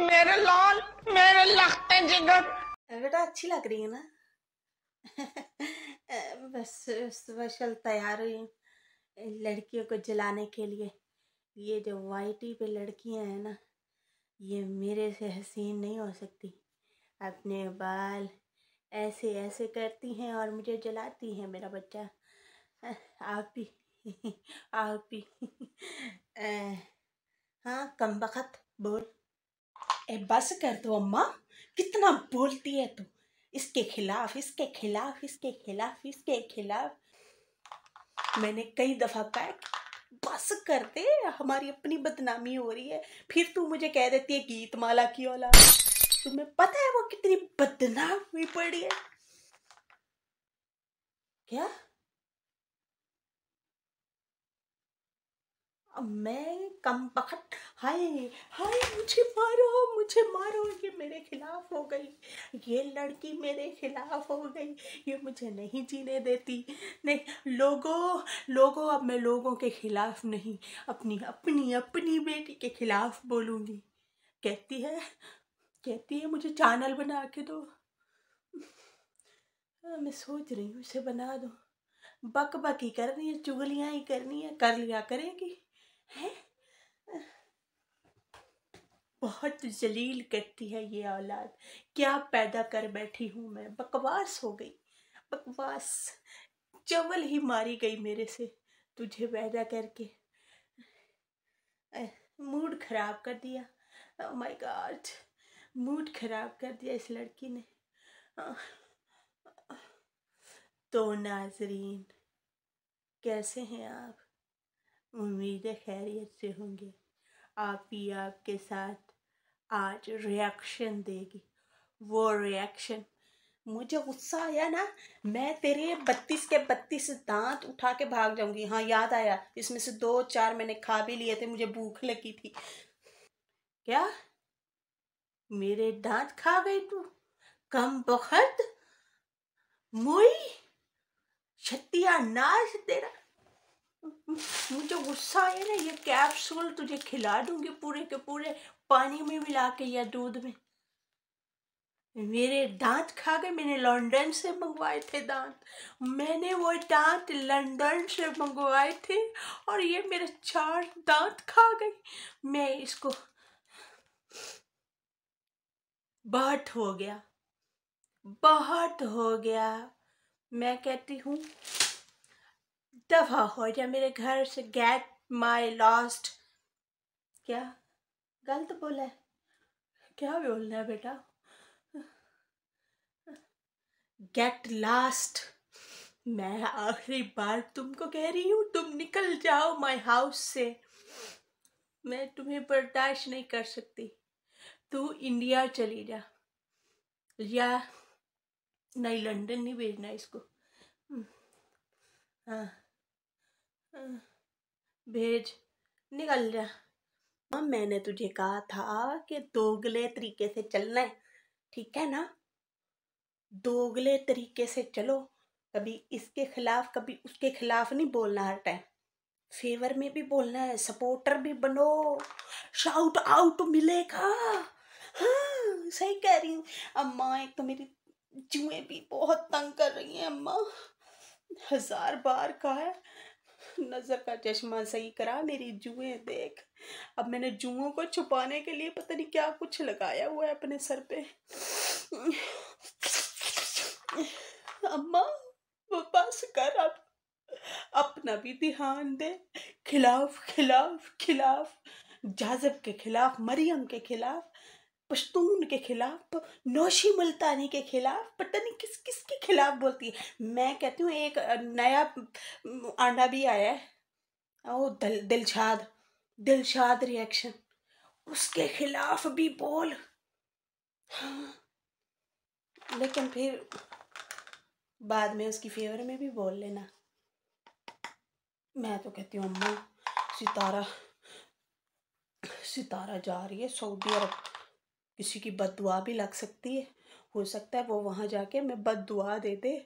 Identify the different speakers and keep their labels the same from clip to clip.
Speaker 1: मेरे लाल मेरे लखते जिगर बेटा अच्छी लग रही है ना बस स्पेशल तैयार हुई लड़कियों को जलाने के लिए ये जो वाइटी पे लड़कियां हैं ना ये मेरे से हसीन नहीं हो सकती अपने बाल ऐसे ऐसे करती हैं और मुझे जलाती हैं मेरा बच्चा आप भी आप भी हाँ कम बखत बोल ए बस कर दो अम्मा कितना बोलती है तू इसके खिलाफ इसके खिलाफ इसके खिलाफ इसके खिलाफ मैंने कई दफ़ा कहा बस कर दे हमारी अपनी बदनामी हो रही है फिर तू मुझे कह देती है गीत माला की ओला तुम्हें पता है वो कितनी बदनाम हुई पड़ी है क्या मैं कम पखट हाय हाय मुझे मारो मुझे मारो ये मेरे खिलाफ हो गई ये लड़की मेरे खिलाफ हो गई ये मुझे नहीं जीने देती नहीं लोगों लोगों अब मैं लोगों के खिलाफ नहीं अपनी अपनी अपनी बेटी के खिलाफ बोलूँगी कहती है कहती है मुझे चैनल बना के दो हाँ, मैं सोच रही हूँ इसे बना दो बक बक ही करनी है चुगलियाँ ही करनी है कर लिया करेगी बहुत जलील करती है ये औलाद क्या पैदा कर बैठी हूँ मैं बकवास हो गई बकवास चवल ही मारी गई मेरे से तुझे पैदा करके मूड खराब कर दिया माय oh गॉड मूड खराब कर दिया इस लड़की ने तो नाजरीन कैसे हैं आप उम्मीद खैरियत से होंगे आप ही आपके साथ आज रिएक्शन देगी वो रिएक्शन मुझे गुस्सा आया ना मैं तेरे बत्तीस के बत्तीस दांत उठा के भाग जाऊंगी हाँ याद आया इसमें से दो चार मैंने खा भी लिए थे मुझे भूख लगी थी क्या मेरे दांत खा गई तू कम बखत मुई छतिया नाश तेरा मुझे तो गुस्सा है ना ये कैप्सूल तुझे खिला दूंगी पूरे के पूरे पानी में मिला के या दूध में मेरे दांत खा गए मैंने लंदन से मंगवाए थे दांत मैंने वो दांत लंदन से मंगवाए थे और ये मेरे चार दांत खा गई मैं इसको बहुत हो गया बहुत हो गया मैं कहती हूँ दफा हो जा मेरे घर से गेट माई लॉस्ट क्या गलत बोला है क्या बोलना है बेटा गेट लास्ट मैं आखिरी बार तुमको कह रही हूँ तुम निकल जाओ माई हाउस से मैं तुम्हें बर्दाश्त नहीं कर सकती तू इंडिया चली जा या नहीं लंदन नहीं भेजना इसको हम्म, हाँ भेज निकल जा माँ मैंने तुझे कहा था कि दोगले तरीके से चलना है ठीक है ना दोगले तरीके से चलो कभी इसके खिलाफ कभी उसके खिलाफ नहीं बोलना हर टाइम फेवर में भी बोलना है सपोर्टर भी बनो शाउट आउट मिलेगा हाँ सही कह रही हूँ अम्मा एक तो मेरी जुएँ भी बहुत तंग कर रही हैं अम्मा हजार बार कहा है नज़र का चश्मा सही करा मेरी जुए देख अब मैंने जुओं को छुपाने के लिए पता नहीं क्या कुछ लगाया हुआ है अपने सर पे अम्मा वो बस कर अब अपना भी ध्यान दे खिलाफ खिलाफ खिलाफ जाजब के खिलाफ मरियम के खिलाफ पश्तून के खिलाफ नौशी मुल्तानी के खिलाफ पता नहीं किस किस के खिलाफ बोलती है मैं कहती हूँ एक नया आंडा भी आया है वो दिल दिलशाद दिलशाद रिएक्शन उसके खिलाफ भी बोल हाँ। लेकिन फिर बाद में उसकी फेवर में भी बोल लेना मैं तो कहती हूँ अम्मा सितारा सितारा जा रही है सऊदी अरब किसी की बद दुआ भी लग सकती है हो सकता है वो वहाँ जाके मैं बद दुआ दे दे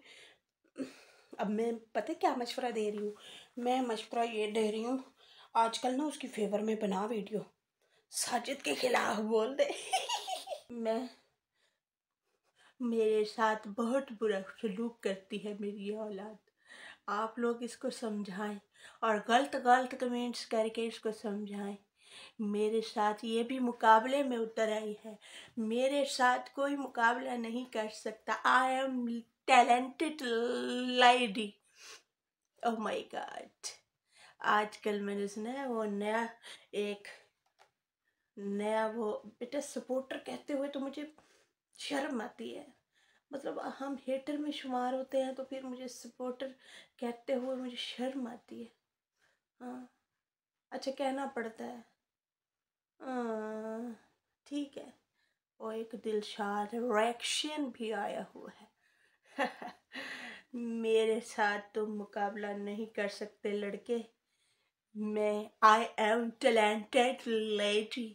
Speaker 1: अब मैं पता क्या मशवरा दे रही हूँ मैं मशवरा ये दे रही हूँ आजकल ना उसकी फेवर में बना वीडियो साजिद के ख़िलाफ़ बोल दे मैं मेरे साथ बहुत बुरा सलूक करती है मेरी औलाद आप लोग इसको समझाएं और गलत गलत कमेंट्स करके इसको समझाएं मेरे साथ ये भी मुकाबले में उतर आई है मेरे साथ कोई मुकाबला नहीं कर सकता I am talented lady oh my God आजकल मैंने सुना है वो नया एक नया वो बेटा सपोर्टर कहते हुए तो मुझे शर्म आती है मतलब हम हेटर में शुमार होते हैं तो फिर मुझे सपोर्टर कहते हुए मुझे शर्म आती है हाँ अच्छा कहना पड़ता है ठीक है और एक दिलशाद रिएक्शन भी आया हुआ है मेरे साथ तो मुकाबला नहीं कर सकते लड़के मैं I am talented lady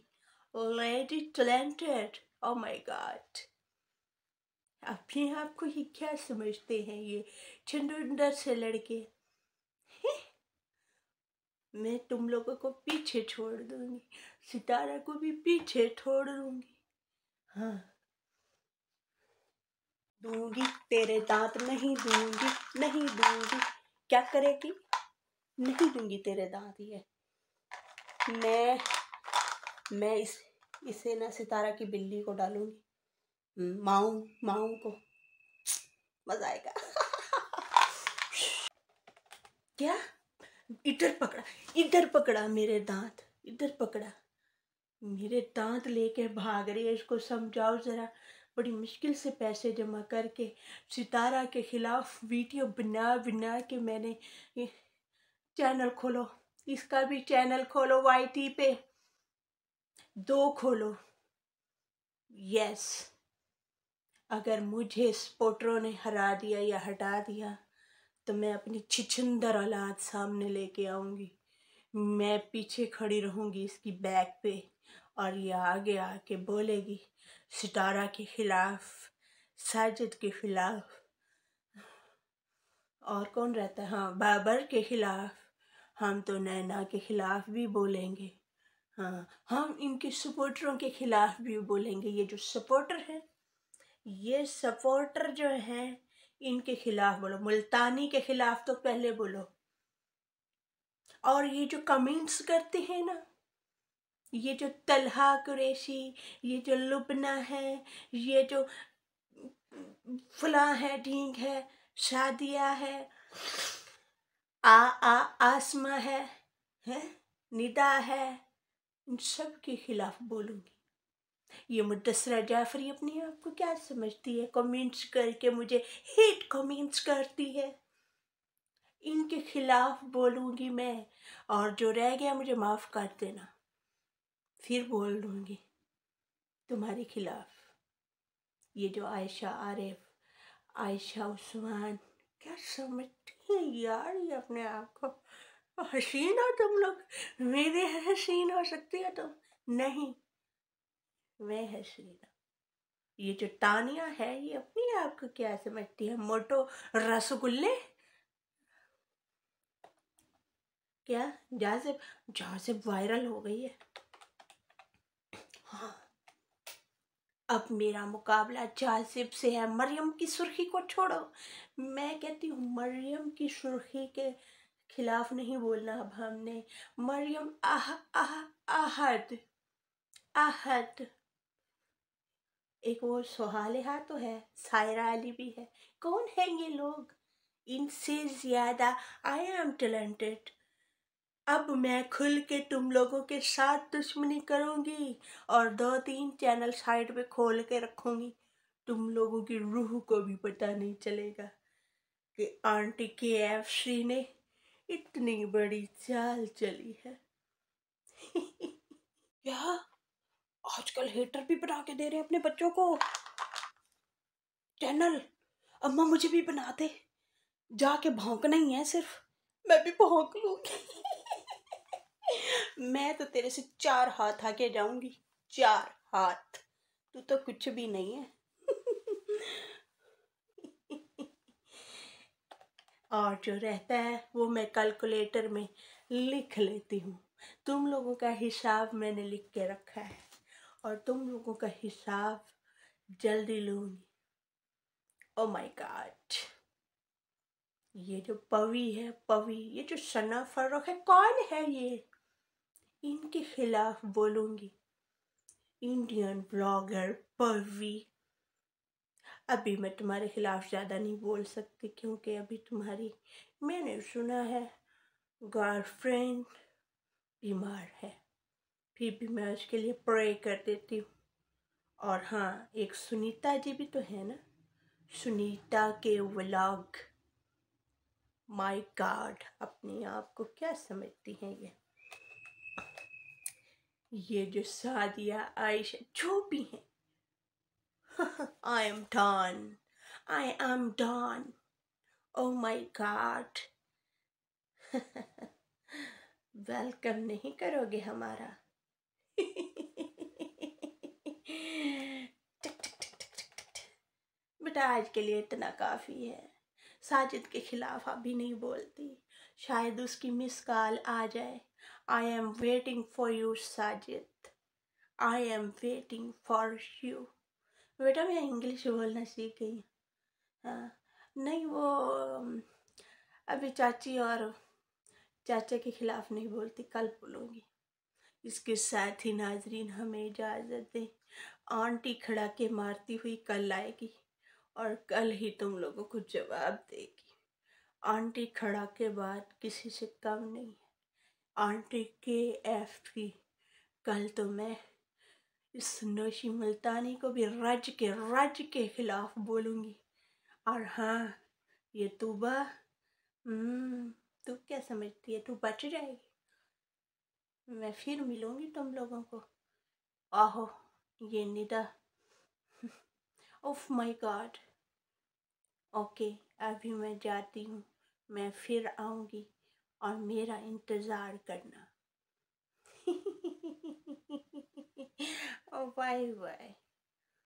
Speaker 1: lady talented oh my God अपने आप को ही क्या समझते हैं ये ठंडर से लड़के मैं तुम लोगों को पीछे छोड़ दूंगी सितारा को भी पीछे छोड़ दूंगी हाँ दूंगी तेरे दांत नहीं दूंगी नहीं दूंगी क्या करेगी नहीं दूंगी तेरे दांत ये मैं मैं इस इसे ना सितारा की बिल्ली को डालूंगी माऊ हम्म, माऊ को मज़ा आएगा क्या इधर पकड़ा इधर पकड़ा मेरे दांत इधर पकड़ा मेरे दांत लेके भाग रही है इसको समझाओ ज़रा बड़ी मुश्किल से पैसे जमा करके सितारा के ख़िलाफ़ वीडियो बना बना के मैंने चैनल खोलो इसका भी चैनल खोलो वाईटी पे दो खोलो यस अगर मुझे स्पोटरों ने हरा दिया या हटा दिया तो मैं अपनी छिछंदर औलाद सामने लेके आऊँगी मैं पीछे खड़ी रहूँगी इसकी बैक पे और ये आगे आके बोलेगी सितारा के ख़िलाफ़ साजिद के ख़िलाफ़ और कौन रहता है हाँ बाबर के ख़िलाफ़ हम तो नैना के ख़िलाफ़ भी बोलेंगे हाँ हम इनके सपोर्टरों के ख़िलाफ़ भी बोलेंगे ये जो सपोर्टर हैं ये सपोर्टर जो हैं इनके खिलाफ बोलो मुल्तानी के खिलाफ तो पहले बोलो और ये जो कमेंट्स करते हैं ना ये जो तलहा कुरेशी ये जो लुबना है ये जो फला है ढींग है शादिया है आ आ आसमा है हैं निदा है इन सब के खिलाफ बोलूँगी ये मुदसरा जाफरी अपने आप को क्या समझती है कमेंट्स करके मुझे हेट कमेंट्स करती है इनके खिलाफ बोलूंगी मैं और जो रह गया मुझे माफ़ कर देना फिर बोल दूंगी तुम्हारे खिलाफ ये जो आयशा आरिफ आयशा उस्मान क्या समझती है यार ये अपने आप को हसीन हो तुम लोग मेरे हसीन हो सकती है तुम नहीं वह है श्रीराम ये जो तानिया है ये अपने आप को क्या समझती है मोटो रसगुल्ले क्या जाजिब जाजिब वायरल हो गई है हाँ। अब मेरा मुकाबला जासिब से है मरियम की सुर्खी को छोड़ो मैं कहती हूँ मरियम की सुर्खी के खिलाफ नहीं बोलना अब हमने मरियम आह आह आहद आहद एक वो सोहालेहा तो है सायरा अली भी है कौन है ये लोग इनसे ज़्यादा आई एम टैलेंटेड अब मैं खुल के तुम लोगों के साथ दुश्मनी करूंगी और दो तीन चैनल साइड पे खोल के रखूंगी तुम लोगों की रूह को भी पता नहीं चलेगा कि आंटी के एफ सी ने इतनी बड़ी चाल चली है क्या आजकल हेटर भी बना के दे रहे हैं अपने बच्चों को चैनल अम्मा मुझे भी बना दे जाके भौंकना ही है सिर्फ मैं भी भोंक लूंगी मैं तो तेरे से चार हाथ आके जाऊंगी चार हाथ तू तो कुछ भी नहीं है और जो रहता है वो मैं कैलकुलेटर में लिख लेती हूँ तुम लोगों का हिसाब मैंने लिख के रखा है और तुम लोगों का हिसाब जल्दी लूंगी ओ माय गॉड ये जो पवी है पवी ये जो सना फर्रुख है कौन है ये इनके खिलाफ बोलूंगी इंडियन ब्लॉगर पवी अभी मैं तुम्हारे खिलाफ ज़्यादा नहीं बोल सकती क्योंकि अभी तुम्हारी मैंने सुना है गर्लफ्रेंड बीमार है फिर भी मैं उसके लिए प्रे कर देती हूँ और हाँ एक सुनीता जी भी तो है ना सुनीता के व्लॉग माय गॉड अपने आप को क्या समझती हैं ये ये जो सादिया आयशा जो भी हैं I am don I am don oh my God welcome नहीं करोगे हमारा बेटा आज के लिए इतना काफ़ी है साजिद के खिलाफ अभी नहीं बोलती शायद उसकी मिस कॉल आ जाए I am waiting for you Sajid I am waiting for you बेटा मैं इंग्लिश बोलना सीख गई हाँ नहीं वो अभी चाची और चाचा के खिलाफ नहीं बोलती कल बोलूँगी इसके साथ ही नाजरीन हमें इजाज़त दें आंटी खड़ा के मारती हुई कल आएगी और कल ही तुम लोगों को जवाब देगी आंटी खड़ा के बाद किसी से कम नहीं है आंटी के एफ की कल तो मैं इस नोशी मुल्तानी को भी रज के रज के ख़िलाफ़ बोलूँगी और हाँ ये तूबा हम्म, तू क्या समझती है तू बच जाएगी मैं फिर मिलूँगी तुम लोगों को आहो ये Nida oh my God okay अभी मैं जाती हूँ मैं फिर आऊँगी और मेरा इंतज़ार करना बाय बाय